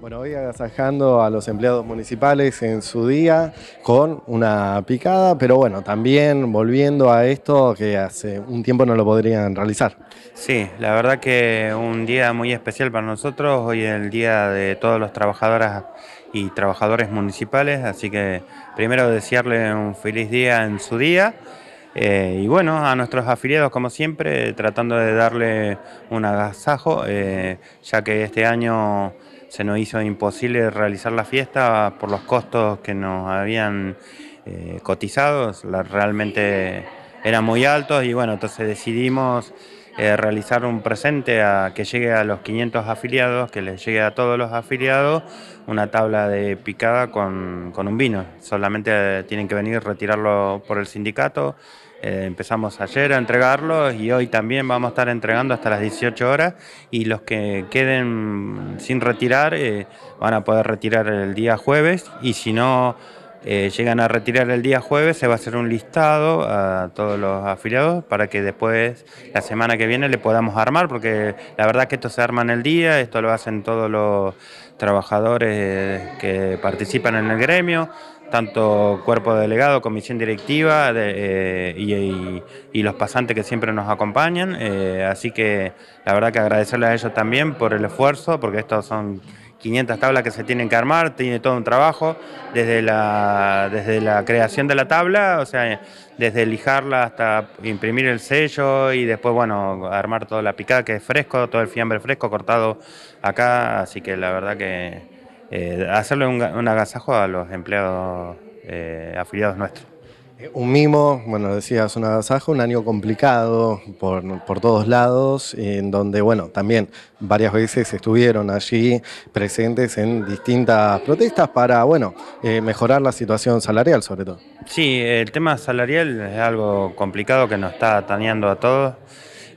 Bueno, hoy agasajando a los empleados municipales en su día con una picada, pero bueno, también volviendo a esto que hace un tiempo no lo podrían realizar. Sí, la verdad que un día muy especial para nosotros, hoy es el día de todos los trabajadoras y trabajadores municipales, así que primero desearle un feliz día en su día. Eh, y bueno, a nuestros afiliados, como siempre, tratando de darle un agasajo, eh, ya que este año se nos hizo imposible realizar la fiesta por los costos que nos habían eh, cotizado, realmente eran muy altos y bueno, entonces decidimos eh, realizar un presente a, que llegue a los 500 afiliados, que les llegue a todos los afiliados una tabla de picada con, con un vino. Solamente eh, tienen que venir retirarlo por el sindicato eh, empezamos ayer a entregarlos y hoy también vamos a estar entregando hasta las 18 horas y los que queden sin retirar eh, van a poder retirar el día jueves y si no eh, llegan a retirar el día jueves se va a hacer un listado a todos los afiliados para que después la semana que viene le podamos armar porque la verdad que esto se arma en el día, esto lo hacen todos los trabajadores que participan en el gremio tanto cuerpo de delegado, comisión directiva eh, y, los pasantes que siempre nos acompañan. Eh, así que la verdad que agradecerles a ellos también por el esfuerzo, porque estos son 500 tablas que se tienen que armar, tiene todo un trabajo, desde la, desde la creación de la tabla, o sea, desde lijarla hasta imprimir el sello y después, bueno, armar toda la picada que es fresco, todo el fiambre fresco cortado acá, así que la verdad que eh, hacerle un, agasajo a los empleados eh, afiliados nuestros. Eh, un mimo, bueno, decías un agasajo, un año complicado por, todos lados, en donde, bueno, también varias veces estuvieron allí presentes en distintas protestas para, bueno, mejorar la situación salarial sobre todo. Sí, el tema salarial es algo complicado que nos está atañando a todos.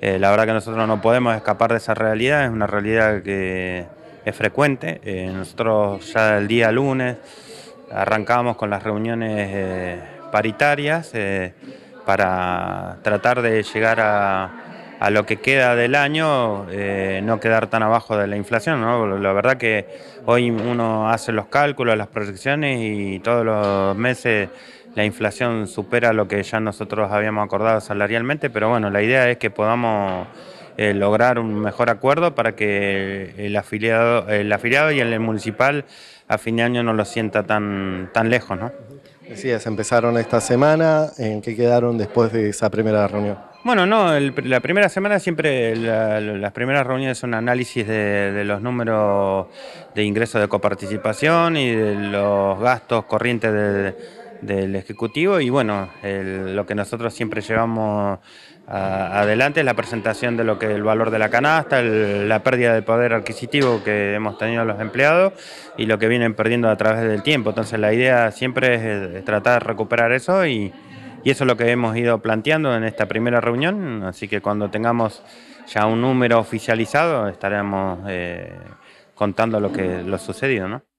la verdad que nosotros no podemos escapar de esa realidad, es una realidad que es frecuente. Eh, nosotros ya el día lunes arrancamos con las reuniones eh, paritarias eh, para tratar de llegar a, lo que queda del año, no quedar tan abajo de la inflación. La verdad que hoy uno hace los cálculos, las proyecciones y todos los meses la inflación supera lo que ya nosotros habíamos acordado salarialmente, pero bueno, la idea es que podamos eh, lograr un mejor acuerdo para que el afiliado, el afiliado y el municipal a fin de año no lo sienta tan, tan lejos. ¿no? Decías, empezaron esta semana, ¿en qué quedaron después de esa primera reunión? Bueno, no, la primera semana siempre, las primeras reuniones son análisis de, de los números de ingresos de coparticipación y de los gastos corrientes de del Ejecutivo y bueno, lo que nosotros siempre llevamos adelante es la presentación de lo que el valor de la canasta, la pérdida de poder adquisitivo que hemos tenido los empleados y lo que vienen perdiendo a través del tiempo. Entonces la idea siempre es, tratar de recuperar eso y, eso es lo que hemos ido planteando en esta primera reunión, así que cuando tengamos ya un número oficializado estaremos eh, contando lo que lo sucedido, ¿no?